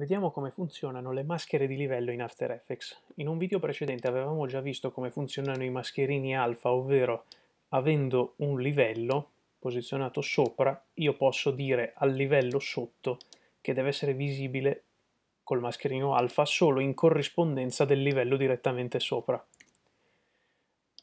Vediamo come funzionano le maschere di livello in After Effects. In un video precedente avevamo già visto come funzionano i mascherini alfa, ovvero avendo un livello posizionato sopra, io posso dire al livello sotto che deve essere visibile col mascherino alfa solo in corrispondenza del livello direttamente sopra.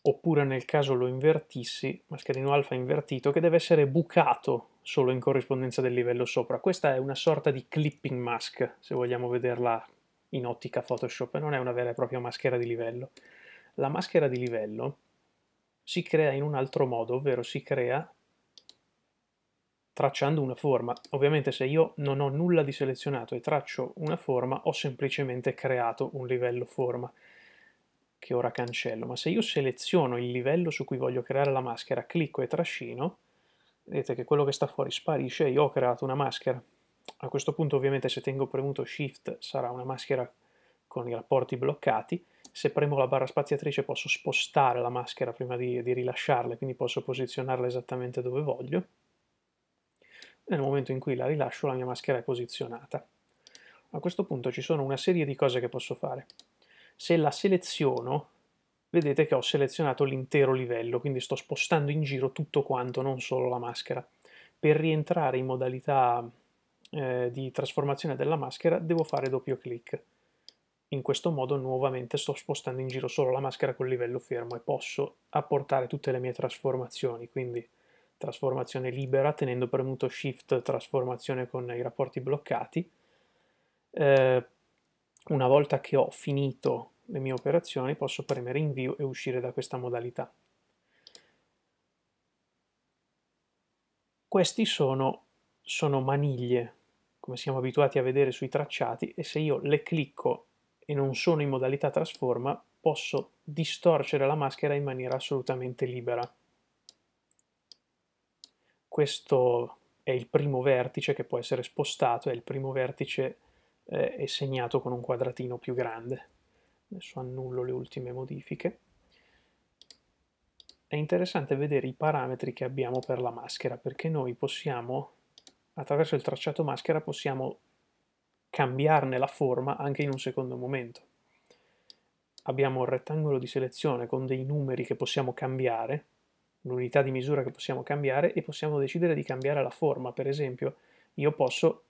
Oppure nel caso lo invertissi, mascherino alfa invertito, che deve essere bucato solo in corrispondenza del livello sopra. Questa è una sorta di clipping mask, se vogliamo vederla in ottica Photoshop, non è una vera e propria maschera di livello. La maschera di livello si crea in un altro modo, ovvero si crea tracciando una forma. Ovviamente se io non ho nulla di selezionato e traccio una forma, ho semplicemente creato un livello forma che ora cancello, ma se io seleziono il livello su cui voglio creare la maschera, clicco e trascino, vedete che quello che sta fuori sparisce e io ho creato una maschera. A questo punto ovviamente se tengo premuto Shift sarà una maschera con i rapporti bloccati, se premo la barra spaziatrice posso spostare la maschera prima di, di rilasciarla, quindi posso posizionarla esattamente dove voglio. Nel momento in cui la rilascio la mia maschera è posizionata. A questo punto ci sono una serie di cose che posso fare. Se la seleziono, vedete che ho selezionato l'intero livello, quindi sto spostando in giro tutto quanto, non solo la maschera. Per rientrare in modalità eh, di trasformazione della maschera devo fare doppio clic. In questo modo nuovamente sto spostando in giro solo la maschera col livello fermo e posso apportare tutte le mie trasformazioni, quindi trasformazione libera tenendo premuto Shift trasformazione con i rapporti bloccati. Eh, una volta che ho finito le mie operazioni posso premere invio e uscire da questa modalità. Questi sono, sono maniglie, come siamo abituati a vedere sui tracciati, e se io le clicco e non sono in modalità trasforma, posso distorcere la maschera in maniera assolutamente libera. Questo è il primo vertice che può essere spostato, è il primo vertice eh, segnato con un quadratino più grande adesso annullo le ultime modifiche, è interessante vedere i parametri che abbiamo per la maschera, perché noi possiamo, attraverso il tracciato maschera, possiamo cambiarne la forma anche in un secondo momento. Abbiamo un rettangolo di selezione con dei numeri che possiamo cambiare, l'unità di misura che possiamo cambiare e possiamo decidere di cambiare la forma. Per esempio, io posso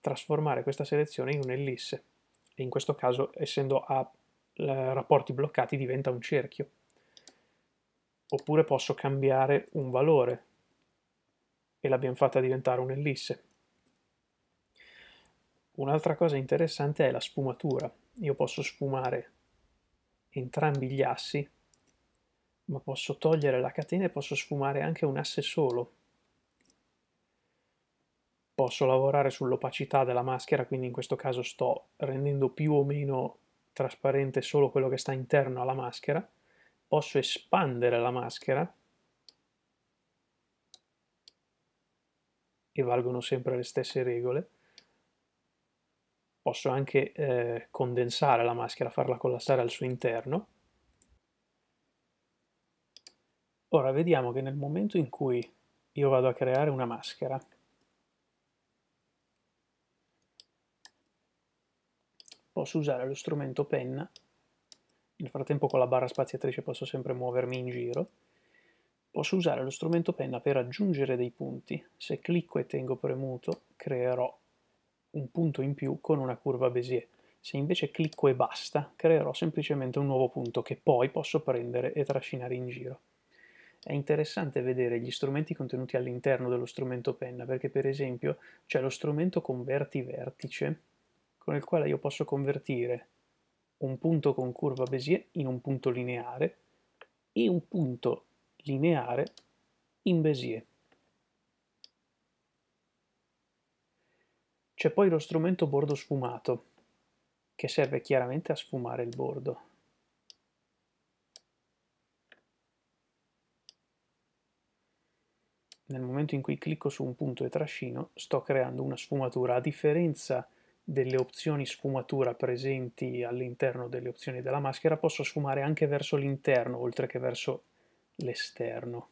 trasformare questa selezione in un'ellisse in questo caso essendo a rapporti bloccati diventa un cerchio. Oppure posso cambiare un valore e l'abbiamo fatta diventare un'ellisse. Un'altra cosa interessante è la sfumatura. Io posso sfumare entrambi gli assi, ma posso togliere la catena e posso sfumare anche un asse solo posso lavorare sull'opacità della maschera, quindi in questo caso sto rendendo più o meno trasparente solo quello che sta interno alla maschera, posso espandere la maschera e valgono sempre le stesse regole, posso anche eh, condensare la maschera, farla collassare al suo interno. Ora vediamo che nel momento in cui io vado a creare una maschera, posso usare lo strumento penna, nel frattempo con la barra spaziatrice posso sempre muovermi in giro, posso usare lo strumento penna per aggiungere dei punti. Se clicco e tengo premuto creerò un punto in più con una curva Bézier. Se invece clicco e basta, creerò semplicemente un nuovo punto che poi posso prendere e trascinare in giro. È interessante vedere gli strumenti contenuti all'interno dello strumento penna, perché per esempio c'è lo strumento converti vertice, con il quale io posso convertire un punto con curva Bézier in un punto lineare e un punto lineare in Bézier. C'è poi lo strumento bordo sfumato, che serve chiaramente a sfumare il bordo. Nel momento in cui clicco su un punto e trascino, sto creando una sfumatura. A differenza di delle opzioni sfumatura presenti all'interno delle opzioni della maschera posso sfumare anche verso l'interno oltre che verso l'esterno.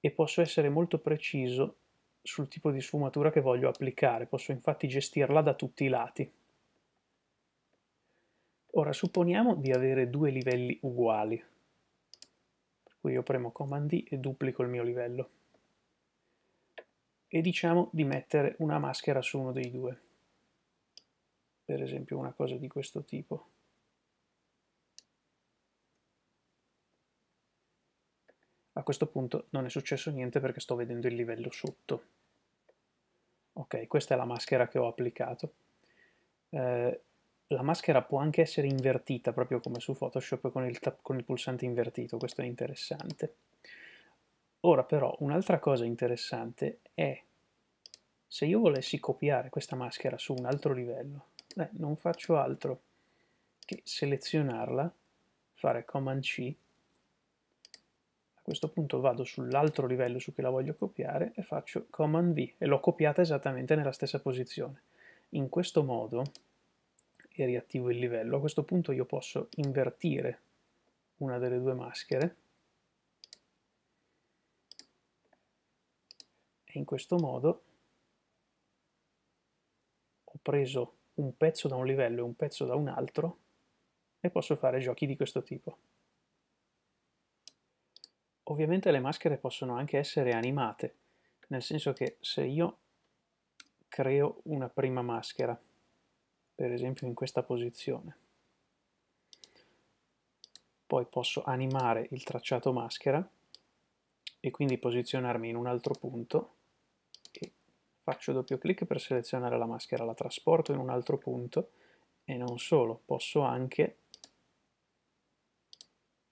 E posso essere molto preciso sul tipo di sfumatura che voglio applicare, posso infatti gestirla da tutti i lati. Ora supponiamo di avere due livelli uguali, per cui io premo Command D e duplico il mio livello e diciamo di mettere una maschera su uno dei due. Per esempio una cosa di questo tipo. A questo punto non è successo niente perché sto vedendo il livello sotto. Ok, questa è la maschera che ho applicato. Eh, la maschera può anche essere invertita, proprio come su Photoshop con il, con il pulsante invertito, questo è interessante. Ora però un'altra cosa interessante è se io volessi copiare questa maschera su un altro livello, beh, non faccio altro che selezionarla, fare Command C, a questo punto vado sull'altro livello su cui la voglio copiare e faccio Command V e l'ho copiata esattamente nella stessa posizione. In questo modo, e riattivo il livello, a questo punto io posso invertire una delle due maschere e in questo modo ho preso un pezzo da un livello e un pezzo da un altro e posso fare giochi di questo tipo. Ovviamente le maschere possono anche essere animate, nel senso che se io creo una prima maschera, per esempio in questa posizione, poi posso animare il tracciato maschera e quindi posizionarmi in un altro punto faccio doppio clic per selezionare la maschera, la trasporto in un altro punto e non solo, posso anche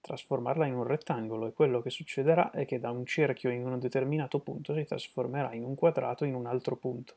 trasformarla in un rettangolo e quello che succederà è che da un cerchio in un determinato punto si trasformerà in un quadrato in un altro punto.